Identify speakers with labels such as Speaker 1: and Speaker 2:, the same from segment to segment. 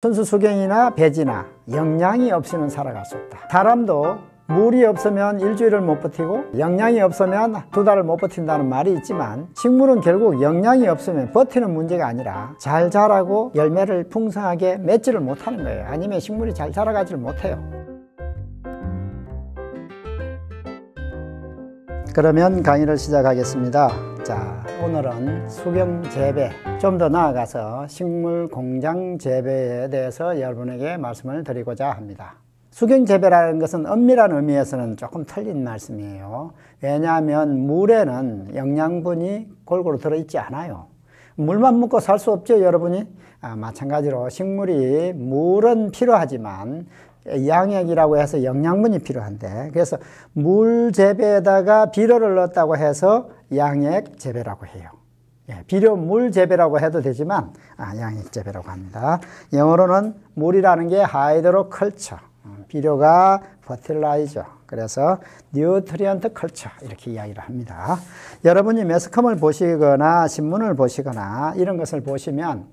Speaker 1: 선수 수경이나 배지나 영양이 없이는 살아갈 수 없다 사람도 물이 없으면 일주일을 못 버티고 영양이 없으면 두 달을 못 버틴다는 말이 있지만 식물은 결국 영양이 없으면 버티는 문제가 아니라 잘 자라고 열매를 풍성하게 맺지를 못하는 거예요 아니면 식물이 잘 자라가지를 못해요 그러면 강의를 시작하겠습니다 자, 오늘은 수경 재배, 좀 더 나아가서 식물 공장 재배에 대해서 여러분에게 말씀을 드리고자 합니다. 수경 재배라는 것은 엄밀한 의미에서는 조금 틀린 말씀이에요. 왜냐하면 물에는 영양분이 골고루 들어있지 않아요. 물만 먹고 살 수 없죠, 여러분이? 아, 마찬가지로 식물이 물은 필요하지만 양액이라고 해서 영양분이 필요한데 그래서 물 재배에다가 비료를 넣었다고 해서 양액 재배라고 해요. 예, 비료물 재배라고 해도 되지만 아, 양액 재배라고 합니다. 영어로는 물이라는 게 하이드로컬처, 음, 비료가 버틸라이저, 그래서 뉴트리언트 컬처 이렇게 이야기를 합니다. 여러분이 매스컴을 보시거나 신문을 보시거나 이런 것을 보시면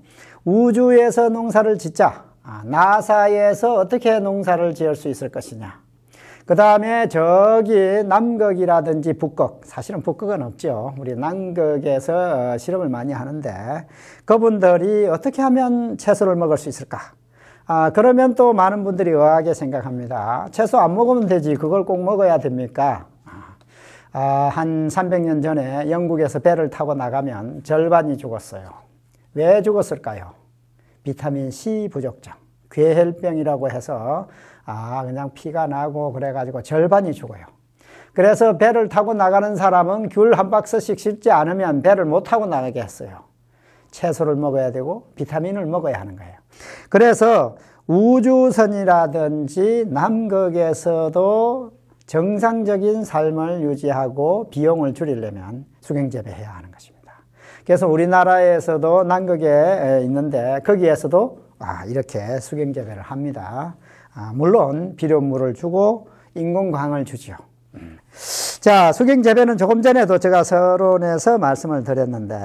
Speaker 1: 우주에서 농사를 짓자, 아, 나사에서 어떻게 농사를 지을 수 있을 것이냐 그 다음에 저기 남극이라든지 북극, 사실은 북극은 없죠. 우리 남극에서 실험을 많이 하는데 그분들이 어떻게 하면 채소를 먹을 수 있을까? 아, 그러면 또 많은 분들이 의아하게 생각합니다. 채소 안 먹으면 되지. 그걸 꼭 먹어야 됩니까? 아, 한 300년 전에 영국에서 배를 타고 나가면 절반이 죽었어요. 왜 죽었을까요? 비타민 C 부족증 괴혈병이라고 해서 아, 그냥 피가 나고 그래가지고 절반이 죽어요. 그래서 배를 타고 나가는 사람은 귤 한 박스씩 싣지 않으면 배를 못 타고 나가게 했어요. 채소를 먹어야 되고 비타민을 먹어야 하는 거예요. 그래서 우주선이라든지 남극에서도 정상적인 삶을 유지하고 비용을 줄이려면 수경재배해야 하는 것입니다. 그래서 우리나라에서도 남극에 있는데 거기에서도 아, 이렇게 수경재배를 합니다. 아, 물론 비료물을 주고 인공광을 주지 자, 수경재배는 조금 전에도 제가 서론에서 말씀을 드렸는데,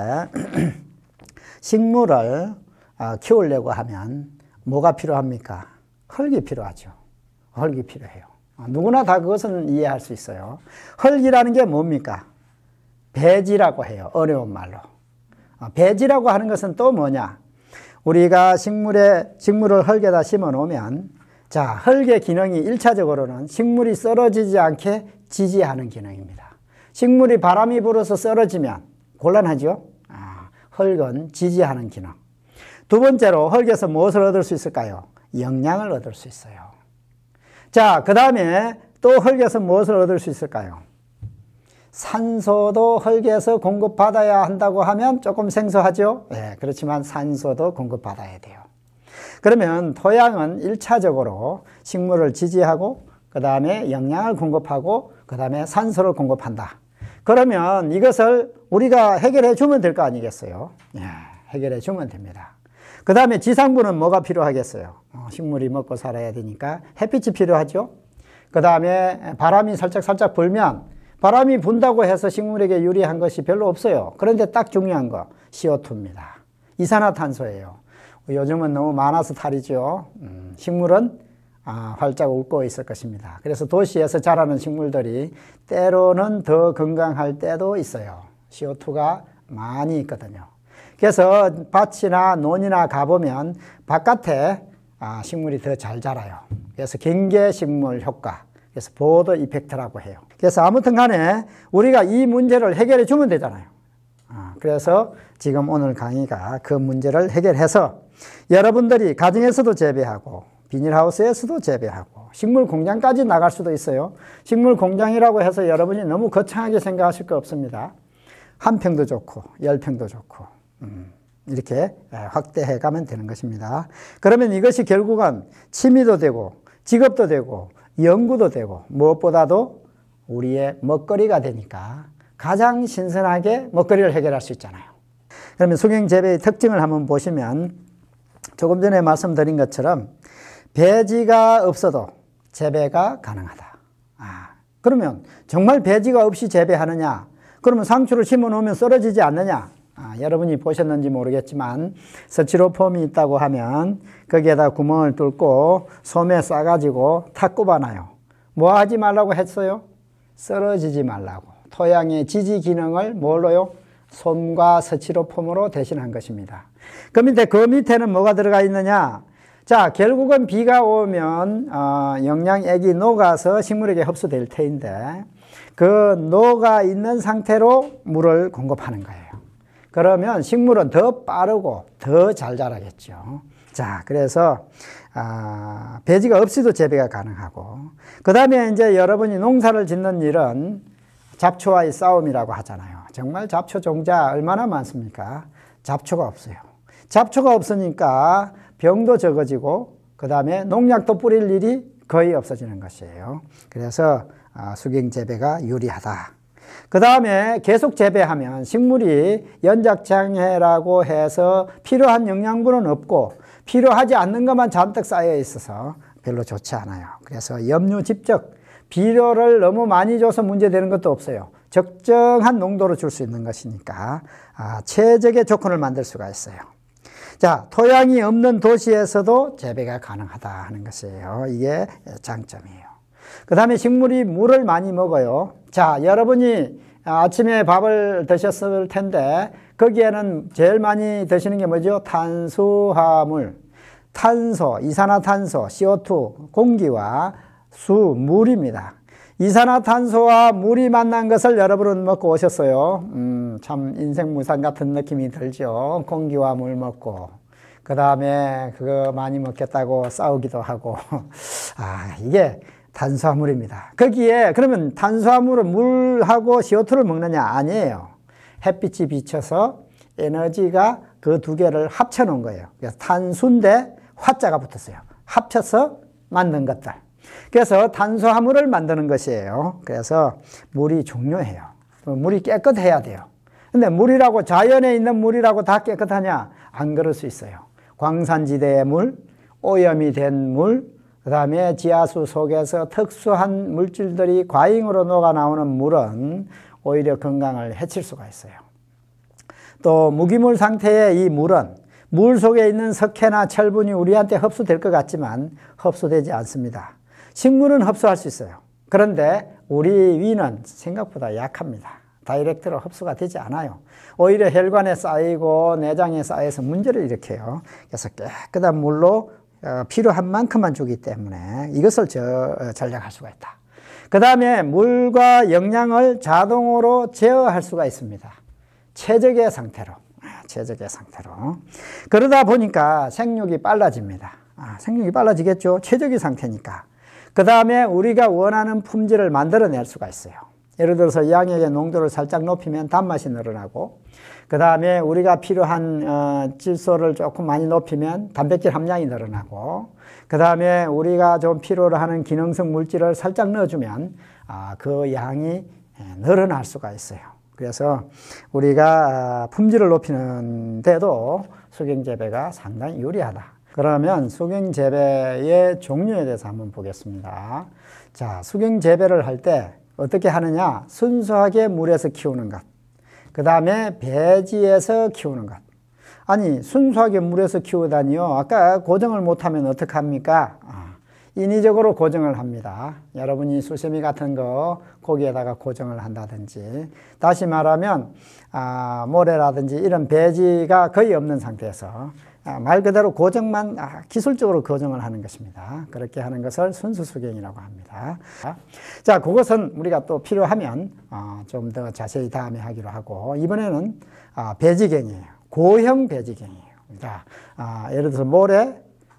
Speaker 1: 식물을 아, 키우려고 하면 뭐가 필요합니까? 흙이 필요하죠. 흙이 필요해요. 아, 누구나 다 그것은 이해할 수 있어요. 흙이라는 게 뭡니까? 배지라고 해요. 어려운 말로. 아, 배지라고 하는 것은 또 뭐냐? 우리가 식물에, 식물을 흙에다 심어 놓으면 자, 흙의 기능이 1차적으로는 식물이 쓰러지지 않게 지지하는 기능입니다. 식물이 바람이 불어서 쓰러지면 곤란하죠? 아, 흙은 지지하는 기능. 두 번째로 흙에서 무엇을 얻을 수 있을까요? 영양을 얻을 수 있어요. 자, 그 다음에 또 흙에서 무엇을 얻을 수 있을까요? 산소도 흙에서 공급받아야 한다고 하면 조금 생소하죠? 예, 네, 그렇지만 산소도 공급받아야 돼요. 그러면 토양은 1차적으로 식물을 지지하고 그 다음에 영양을 공급하고 그 다음에 산소를 공급한다. 그러면 이것을 우리가 해결해 주면 될 거 아니겠어요? 예, 해결해 주면 됩니다. 그 다음에 지상부는 뭐가 필요하겠어요? 어, 식물이 먹고 살아야 되니까 햇빛이 필요하죠? 그 다음에 바람이 살짝 살짝 불면 바람이 분다고 해서 식물에게 유리한 것이 별로 없어요. 그런데 딱 중요한 거 CO2입니다. 이산화탄소예요. 요즘은 너무 많아서 탈이죠. 음, 식물은 아, 활짝 웃고 있을 것입니다. 그래서 도시에서 자라는 식물들이 때로는 더 건강할 때도 있어요. CO2가 많이 있거든요. 그래서 밭이나 논이나 가보면 바깥에 아, 식물이 더 잘 자라요. 그래서 경계식물 효과. 그래서 보더 이펙트라고 해요. 그래서 아무튼 간에 우리가 이 문제를 해결해 주면 되잖아요. 아, 그래서 지금 오늘 강의가 그 문제를 해결해서 여러분들이 가정에서도 재배하고 비닐하우스에서도 재배하고 식물 공장까지 나갈 수도 있어요. 식물 공장이라고 해서 여러분이 너무 거창하게 생각하실 거 없습니다. 한 평도 좋고 열 평도 좋고 음, 이렇게 확대해 가면 되는 것입니다. 그러면 이것이 결국은 취미도 되고 직업도 되고 연구도 되고 무엇보다도 우리의 먹거리가 되니까 가장 신선하게 먹거리를 해결할 수 있잖아요. 그러면 수경 재배의 특징을 한번 보시면 조금 전에 말씀드린 것처럼 배지가 없어도 재배가 가능하다. 아, 그러면 정말 배지가 없이 재배하느냐? 그러면 상추를 심어 놓으면 쓰러지지 않느냐? 아, 여러분이 보셨는지 모르겠지만 스티로폼이 있다고 하면 거기에다 구멍을 뚫고 솜에 싸가지고 탁 꼽아놔요. 뭐 하지 말라고 했어요? 쓰러지지 말라고. 토양의 지지 기능을 뭘로요? 솜과 서치로 폼으로 대신한 것입니다. 그 밑에 그 밑에는 뭐가 들어가 있느냐? 자, 결국은 비가 오면 어, 영양액이 녹아서 식물에게 흡수될 테인데 그 녹아 있는 상태로 물을 공급하는 거예요. 그러면 식물은 더 빠르고 더 잘 자라겠죠. 자, 그래서 아, 배지가 없이도 재배가 가능하고 그 다음에 이제 여러분이 농사를 짓는 일은 잡초와의 싸움이라고 하잖아요. 정말 잡초 종자 얼마나 많습니까? 잡초가 없어요. 잡초가 없으니까 병도 적어지고 그 다음에 농약도 뿌릴 일이 거의 없어지는 것이에요. 그래서 아, 수경 재배가 유리하다. 그 다음에 계속 재배하면 식물이 연작장애라고 해서 필요한 영양분은 없고 필요하지 않는 것만 잔뜩 쌓여 있어서 별로 좋지 않아요. 그래서 염류 집적 비료를 너무 많이 줘서 문제되는 것도 없어요. 적정한 농도로 줄 수 있는 것이니까 아, 최적의 조건을 만들 수가 있어요. 자, 토양이 없는 도시에서도 재배가 가능하다 하는 것이에요. 이게 장점이에요. 그 다음에 식물이 물을 많이 먹어요. 자, 여러분이 아침에 밥을 드셨을 텐데 거기에는 제일 많이 드시는 게 뭐죠? 탄수화물, 탄소, 이산화탄소, CO2, 공기와 수, 물입니다. 이산화탄소와 물이 만난 것을 여러분은 먹고 오셨어요. 음, 참 인생무산 같은 느낌이 들죠. 공기와 물 먹고. 그 다음에 그거 많이 먹겠다고 싸우기도 하고. 아, 이게 탄수화물입니다. 거기에 그러면 탄수화물은 물하고 CO2를 먹느냐? 아니에요. 햇빛이 비쳐서 에너지가 그 두 개를 합쳐 놓은 거예요. 그래서 탄수인데 화자가 붙었어요. 합쳐서 만든 것들. 그래서 탄수화물을 만드는 것이에요. 그래서 물이 중요해요. 물이 깨끗해야 돼요. 근데 물이라고 자연에 있는 물이라고 다 깨끗하냐? 안 그럴 수 있어요. 광산지대의 물, 오염이 된 물, 그 다음에 지하수 속에서 특수한 물질들이 과잉으로 녹아 나오는 물은 오히려 건강을 해칠 수가 있어요. 또 무기물 상태의 이 물은 물 속에 있는 석회나 철분이 우리한테 흡수될 것 같지만 흡수되지 않습니다. 식물은 흡수할 수 있어요. 그런데 우리 위는 생각보다 약합니다. 다이렉트로 흡수가 되지 않아요. 오히려 혈관에 쌓이고 내장에 쌓여서 문제를 일으켜요. 그래서 깨끗한 물로 어, 필요한 만큼만 주기 때문에 이것을 어, 전략할 수가 있다. 그 다음에 물과 영양을 자동으로 제어할 수가 있습니다. 최적의 상태로. 아, 최적의 상태로. 그러다 보니까 생육이 빨라집니다. 아, 생육이 빨라지겠죠. 최적의 상태니까. 그 다음에 우리가 원하는 품질을 만들어낼 수가 있어요. 예를 들어서 양에게 농도를 살짝 높이면 단맛이 늘어나고, 그 다음에 우리가 필요한 어, 질소를 조금 많이 높이면 단백질 함량이 늘어나고, 그 다음에 우리가 좀 필요로 하는 기능성 물질을 살짝 넣어주면 아, 그 양이 예, 늘어날 수가 있어요. 그래서 우리가 아, 품질을 높이는데도 수경재배가 상당히 유리하다. 그러면 수경 재배의 종류에 대해서 한번 보겠습니다. 자, 수경 재배를 할 때 어떻게 하느냐? 순수하게 물에서 키우는 것. 그 다음에 배지에서 키우는 것. 아니, 순수하게 물에서 키우다니요. 아까 고정을 못하면 어떡합니까? 아, 인위적으로 고정을 합니다. 여러분이 수세미 같은 거 거기에다가 고정을 한다든지. 다시 말하면, 아, 모래라든지 이런 배지가 거의 없는 상태에서 아, 말 그대로 고정만 아, 기술적으로 고정을 하는 것입니다. 그렇게 하는 것을 순수 수경이라고 합니다. 자, 그것은 우리가 또 필요하면 어, 좀더 자세히 다음에 하기로 하고 이번에는 아, 배지경이에요. 고형 배지경이에요. 자, 예를 들어서 모래,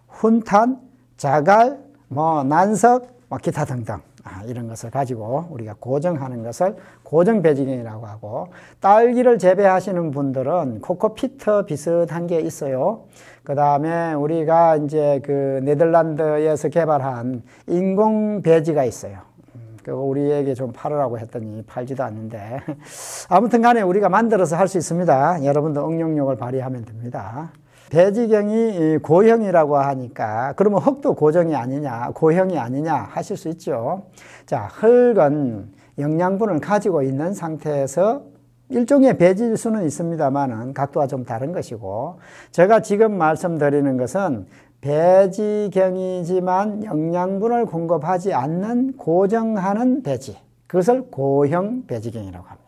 Speaker 1: 훈탄, 자갈, 뭐 난석, 뭐, 기타 등등. 아, 이런 것을 가지고 우리가 고정하는 것을 고정배지경이라고 하고 딸기를 재배하시는 분들은 코코피트 비슷한 게 있어요. 그 다음에 우리가 이제 그 네덜란드에서 개발한 인공배지가 있어요. 음, 그거 우리에게 좀 팔으라고 했더니 팔지도 않는데 아무튼 간에 우리가 만들어서 할 수 있습니다. 여러분도 응용력을 발휘하면 됩니다. 대지경이 고형이라고 하니까 그러면 흙도 고정이 아니냐, 고형이 아니냐 하실 수 있죠. 자, 흙은 영양분을 가지고 있는 상태에서 일종의 배질 수는 있습니다만은 각도가 좀 다른 것이고 제가 지금 말씀드리는 것은 배지경이지만 영양분을 공급하지 않는 고정하는 배지 그것을 고형 배지경이라고 합니다.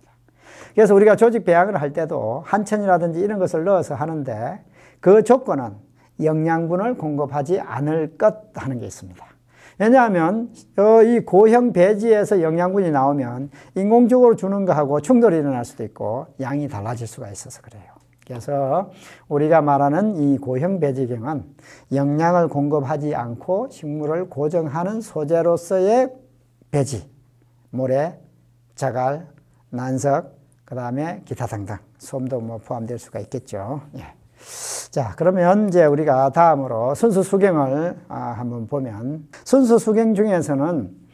Speaker 1: 그래서 우리가 조직 배양을 할 때도 한천이라든지 이런 것을 넣어서 하는데 그 조건은 영양분을 공급하지 않을 것 하는 게 있습니다. 왜냐하면 어, 이 고형 배지에서 영양분이 나오면 인공적으로 주는 거하고 충돌이 일어날 수도 있고 양이 달라질 수가 있어서 그래요. 그래서 우리가 말하는 이 고형 배지경은 영양을 공급하지 않고 식물을 고정하는 소재로서의 배지, 모래, 자갈, 난석, 그 다음에 기타 등등 소음도 뭐 포함될 수가 있겠죠. 예. 자, 그러면 이제 우리가 다음으로 순수 수경을 아, 한번 보면 순수 수경 중에서는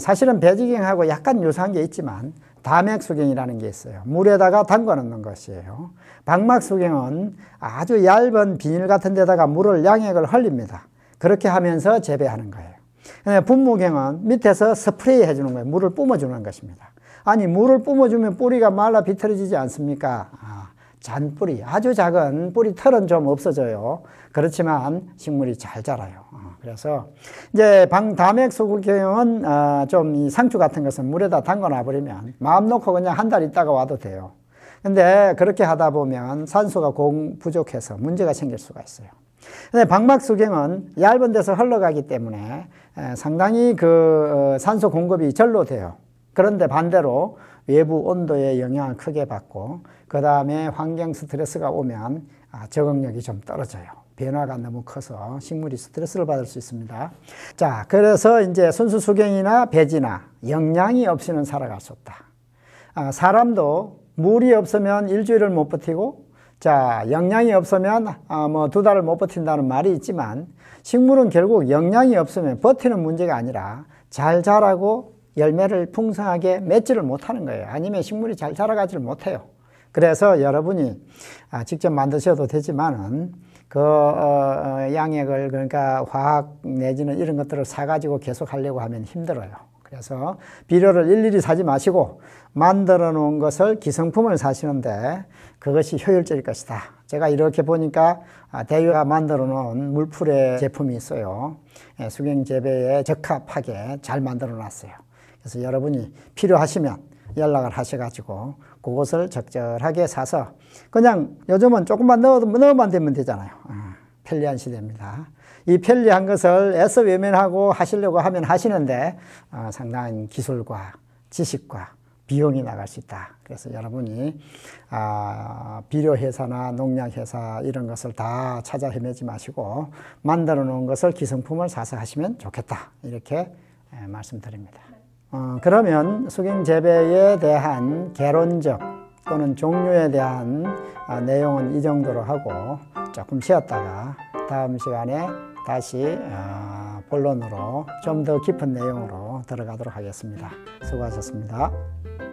Speaker 1: 사실은 배지경하고 약간 유사한 게 있지만 담액수경이라는 게 있어요. 물에다가 담궈 놓는 것이에요. 박막수경은 아주 얇은 비닐 같은 데다가 물을 양액을 흘립니다. 그렇게 하면서 재배하는 거예요. 분무경은 밑에서 스프레이 해주는 거예요. 물을 뿜어주는 것입니다. 아니 물을 뿜어주면 뿌리가 말라 비틀어지지 않습니까? 아, 잔뿌리, 아주 작은 뿌리 털은 좀 없어져요. 그렇지만 식물이 잘 자라요. 어, 그래서 이제 방담액 수국경은 어, 아, 좀이 상추 같은 것은 물에다 담궈놔 버리면 마음 놓고 그냥 한 달 있다가 와도 돼요. 근데 그렇게 하다 보면 산소가 공 부족해서 문제가 생길 수가 있어요. 근데 방박수경은 얇은 데서 흘러가기 때문에 상당히 그 어, 산소 공급이 절로 돼요. 그런데 반대로 외부 온도의 영향을 크게 받고 그 다음에 환경 스트레스가 오면 아, 적응력이 좀 떨어져요. 변화가 너무 커서 식물이 스트레스를 받을 수 있습니다. 자, 그래서 이제 순수 수경이나 배지나 영양이 없이는 살아갈 수 없다. 아, 사람도 물이 없으면 일주일을 못 버티고, 자, 영양이 없으면 아, 뭐두 달을 못 버틴다는 말이 있지만, 식물은 결국 영양이 없으면 버티는 문제가 아니라 잘 자라고 열매를 풍성하게 맺지를 못하는 거예요. 아니면 식물이 잘 자라가지를 못해요. 그래서 여러분이 아, 직접 만드셔도 되지만은 그 어, 어, 양액을 그러니까 화학 내지는 이런 것들을 사가지고 계속 하려고 하면 힘들어요. 그래서 비료를 일일이 사지 마시고 만들어 놓은 것을 기성품을 사시는데 그것이 효율적일 것이다. 제가 이렇게 보니까 아, 대유가 만들어 놓은 물풀의 제품이 있어요. 예, 수경 재배에 적합하게 잘 만들어 놨어요. 그래서 여러분이 필요하시면 연락을 하셔가지고 그것을 적절하게 사서 그냥 요즘은 조금만 넣어, 도 넣으면 되면 되잖아요. 아, 편리한 시대입니다. 이 편리한 것을 애써 외면하고 하시려고 하면 하시는데 아, 상당한 기술과 지식과 비용이 나갈 수 있다. 그래서 여러분이 아, 비료회사나 농약회사 이런 것을 다 찾아 헤매지 마시고 만들어 놓은 것을 기성품을 사서 하시면 좋겠다. 이렇게 말씀드립니다. 어, 그러면 수경 재배에 대한 개론적 또는 종류에 대한 아, 내용은 이 정도로 하고 조금 쉬었다가 다음 시간에 다시 아, 본론으로 좀 더 깊은 내용으로 들어가도록 하겠습니다. 수고하셨습니다.